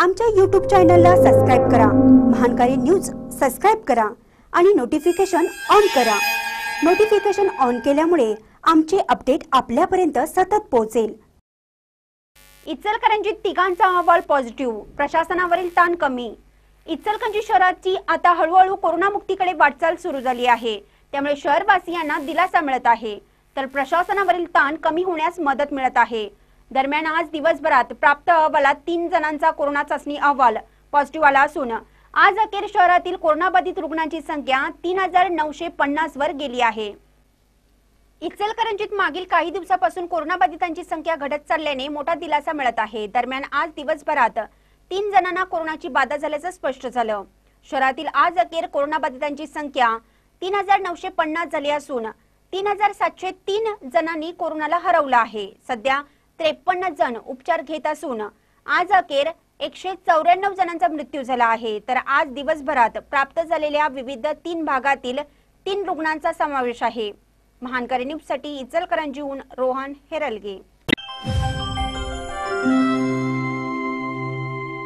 आमच्या यूट्यूब चॅनलला सबस्क्राईब करा महानकारी न्यूज सबस्क्राईब करा आणि नोटिफिकेशन ऑन करा नोटिफिकेशन ऑन केल्यामुळे आमचे अपडेट आपल्यापर्यंत सतत पोहोचेल इचलकरंजी तिघांचा अहवाल पॉझिटिव्ह प्रशासनावरील ताण कमी इचलकरंजी शहराची आता हळूहळू कोरोनामुक्तीकडे वाटचाल सुरू झाली आहे त्यामुळे शहरवासियांना दिलासा मिळत आहे तर प्रशासनावरील ताण कमी होण्यास मदत मिळत आहे दरम्यान आज दिवसभरात प्राप्त अहवालात तीन जणांचा कोरोना चाचणी अहवाल पॉझिटिव्ह आला असून आज अखेर शहरातील कोरोनाबाधित रुग्णांची संख्या तीन हजार नऊशे पन्नास वर गेली आहे इचलकरंजीत मागील काही दिवसापासून कोरोनाबाधितांची संख्या घटत चालल्याने मोठा दिलासा मिळत आहे दरम्यान आज दिवसभरात तीन जणांना कोरोनाची बाधा झाल्याचं स्पष्ट झालं शहरातील आज अखेर कोरोनाबाधितांची संख्या तीन हजार नऊशे पन्नास झाली असून तीन हजार सातशे तीन जणांनी कोरोनाला हरवलं आहे सध्या त्रेपन्न जण उपचार घेत असून आज अखेर एकशे चौऱ्याण्णव जणांचा मृत्यू झाला आहे तर आज दिवसभरात प्राप्त झालेल्या विविध तीन भागातील तीन रुग्णांचा समावेश आहे न्यूज साठी इचलकरंजीहून रोहन हेरलगे